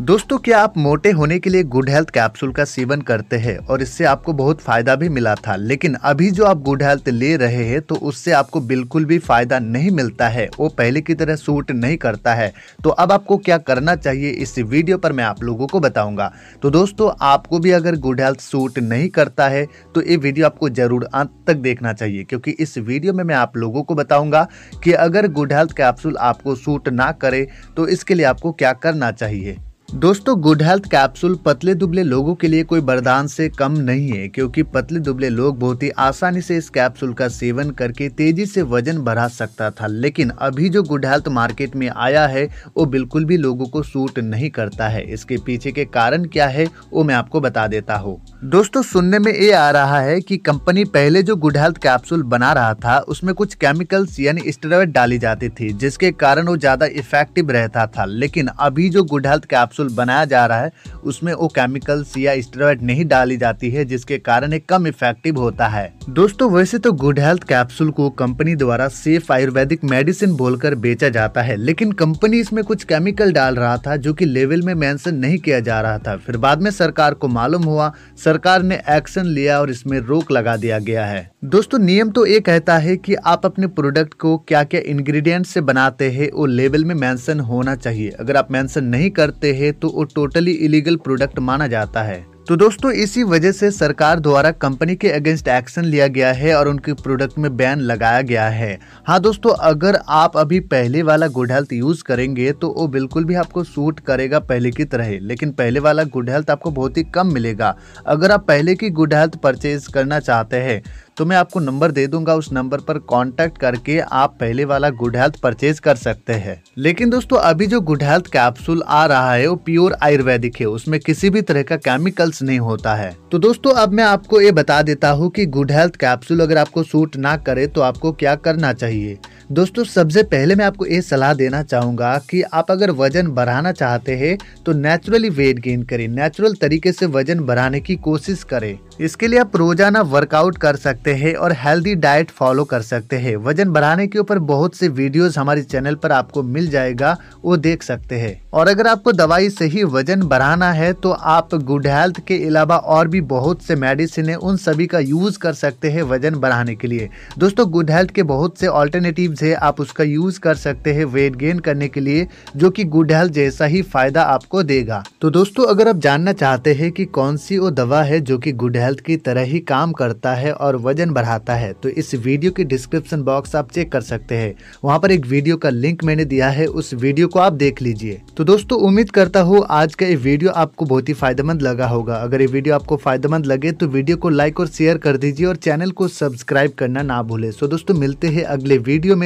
दोस्तों क्या आप मोटे होने के लिए गुड हेल्थ कैप्सूल का सेवन करते हैं और इससे आपको बहुत फायदा भी मिला था लेकिन अभी जो आप गुड हेल्थ ले रहे हैं तो उससे आपको बिल्कुल भी फायदा नहीं मिलता है वो पहले की तरह सूट नहीं करता है तो अब आपको क्या करना चाहिए इस वीडियो पर मैं आप लोगों को बताऊंगा तो दोस्तों आपको भी अगर गुड हेल्थ सूट नहीं करता है तो ये वीडियो आपको जरूर अंत तक देखना चाहिए क्योंकि इस वीडियो में मैं आप लोगों को बताऊंगा कि अगर गुड हेल्थ कैप्सूल आपको सूट ना करे तो इसके लिए आपको क्या करना चाहिए दोस्तों गुड हेल्थ कैप्सूल पतले दुबले लोगों के लिए कोई बरदान से कम नहीं है क्योंकि पतले दुबले लोग बहुत ही आसानी से इस कैप्सूल का सेवन करके तेजी से वजन बढ़ा सकता था लेकिन अभी जो गुड हेल्थ मार्केट में आया है वो बिल्कुल भी लोगों को सूट नहीं करता है इसके पीछे के कारण क्या है वो मैं आपको बता देता हूँ दोस्तों सुनने में ये आ रहा है की कंपनी पहले जो गुड हेल्थ कैप्सूल बना रहा था उसमें कुछ केमिकल्स यानी स्टेरॉइड डाली जाती थी जिसके कारण वो ज्यादा इफेक्टिव रहता था लेकिन अभी जो गुड हेल्थ कैप्सूल कैप्सूल बनाया जा रहा है उसमें वो केमिकल्स या स्टेरॉइड नहीं डाली जाती है जिसके कारण ये कम इफेक्टिव होता है दोस्तों वैसे तो गुड हेल्थ कैप्सूल को कंपनी द्वारा सेफ आयुर्वेदिक मेडिसिन बोलकर बेचा जाता है लेकिन कंपनी इसमें कुछ केमिकल डाल रहा था जो की लेवल में मैंशन नहीं किया जा रहा था फिर बाद में सरकार को मालूम हुआ सरकार ने एक्शन लिया और इसमें रोक लगा दिया गया है दोस्तों नियम तो ये कहता है कि आप अपने प्रोडक्ट को क्या क्या इंग्रेडिएंट से बनाते हैं वो लेबल में मेंशन होना चाहिए अगर आप मेंशन नहीं करते हैं तो वो टोटली इलीगल प्रोडक्ट माना जाता है तो दोस्तों इसी वजह से सरकार द्वारा कंपनी के अगेंस्ट एक्शन लिया गया है और उनके प्रोडक्ट में बैन लगाया गया है हाँ दोस्तों अगर आप अभी पहले वाला गुड हेल्थ यूज़ करेंगे तो वो बिल्कुल भी आपको सूट करेगा पहले की तरह लेकिन पहले वाला गुड हेल्थ आपको बहुत ही कम मिलेगा अगर आप पहले की गुड हेल्थ परचेज करना चाहते हैं तो मैं आपको नंबर दे दूंगा उस नंबर पर कांटेक्ट करके आप पहले वाला गुड हेल्थ परचेज कर सकते हैं लेकिन दोस्तों अभी जो गुड हेल्थ कैप्सूल आ रहा है वो प्योर आयुर्वेदिक है उसमें किसी भी तरह का केमिकल्स नहीं होता है तो दोस्तों अब मैं आपको ये बता देता हूँ की गुड हेल्थ कैप्सूल अगर आपको सूट ना करे तो आपको क्या करना चाहिए दोस्तों सबसे पहले मैं आपको ये सलाह देना चाहूँगा कि आप अगर वजन बढ़ाना चाहते हैं तो नेचुरली वेट गेन करें नेचुरल तरीके से वजन बढ़ाने की कोशिश करें इसके लिए आप रोजाना वर्कआउट कर सकते हैं और हेल्दी डाइट फॉलो कर सकते हैं वजन बढ़ाने के ऊपर बहुत से वीडियोस हमारे चैनल पर आपको मिल जाएगा वो देख सकते हैं और अगर आपको दवाई से ही वजन बढ़ाना है तो आप गुड हेल्थ के अलावा और भी बहुत से मेडिसिन है उन सभी का यूज कर सकते हैं वजन बढ़ाने के लिए दोस्तों गुड हेल्थ के बहुत से ऑल्टरनेटिव से आप उसका यूज़ कर सकते हैं वेट गेन करने के लिए जो कि गुड हेल्थ जैसा ही फायदा आपको देगा तो दोस्तों अगर आप जानना चाहते हैं कि कौन सी वो दवा है जो कि गुड हेल्थ की तरह ही काम करता है और वजन बढ़ाता है तो इस वीडियो की डिस्क्रिप्शन बॉक्स आप चेक कर सकते हैं वहाँ पर एक वीडियो का लिंक मैंने दिया है उस वीडियो को आप देख लीजिए तो दोस्तों उम्मीद करता हूँ आज का ये वीडियो आपको बहुत ही फायदेमंद लगा होगा अगर ये वीडियो आपको फायदेमंद लगे तो वीडियो को लाइक और शेयर कर दीजिए और चैनल को सब्सक्राइब करना ना भूले सो तो दोस्तों मिलते हैं अगले वीडियो में